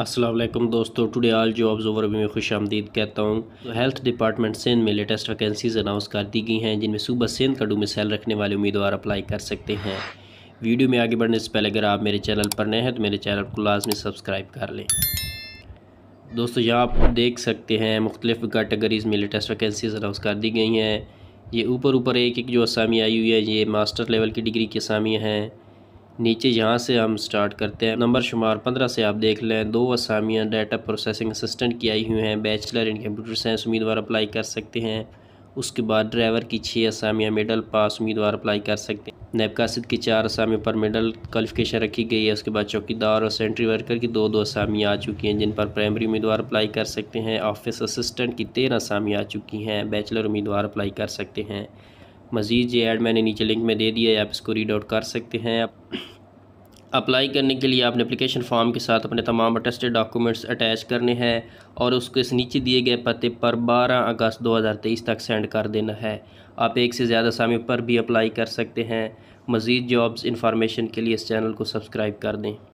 असलम दोस्तों टुडे आल jobs over में खुश आमदीद कहता हूँ तो हेल्थ डिपार्टमेंट सिंध में लेटेस्ट वैकेंसीज अनाउंस कर दी गई हैं जिनमें सुबह सिंध का सेल रखने वाले उम्मीदवार अप्लाई कर सकते हैं वीडियो में आगे बढ़ने से पहले अगर आप मेरे चैनल पर नए हैं तो मेरे चैनल को लाजमी सब्सक्राइब कर लें दोस्तों यहाँ आप देख सकते हैं मुख्तलिफ कैटेगरीज़ में लेटेस्ट वैकेंसीज अनाउंस कर दी गई हैं ये ऊपर ऊपर एक एक जो असामी आई हुई है ये मास्टर लेवल की डिग्री की असामियाँ हैं नीचे यहाँ से हम स्टार्ट करते हैं नंबर शुमार पंद्रह से आप देख लें दो असामियाँ डाटा प्रोसेसिंग असिस्टेंट की आई हुई हैं बैचलर इन कंप्यूटर साइंस उम्मीदवार अप्लाई कर सकते हैं उसके बाद ड्राइवर की छः असामियाँ मेडल पास उम्मीदवार अप्लाई कर सकते हैं नैबकासिद की चार असामियों पर मेडल क्वालिफिकेशन रखी गई है उसके बाद चौकीदार और सेंट्री वर्कर की दो दो असामियाँ आ चुकी हैं जिन पर प्राइमरी उम्मीदवार अप्लाई कर सकते हैं ऑफिस असिस्टेंट की तेरह असामियाँ आ चुकी हैं बैचलर उम्मीदवार अप्लाई कर सकते हैं मज़ीद ये ऐड मैंने नीचे लिंक में दे दिया है आप इसको रीड आउट कर सकते हैं आप अप्लाई करने के लिए आपने अप्लीकेशन फॉर्म के साथ अपने तमाम अटेस्टेड डॉक्यूमेंट्स अटैच करने हैं और उसको इस नीचे दिए गए पते पर 12 अगस्त 2023 तक सेंड कर देना है आप एक से ज़्यादा समय पर भी अप्लाई कर सकते हैं मज़ीद जॉब्स इंफॉर्मेशन के लिए इस चैनल को सब्सक्राइब कर दें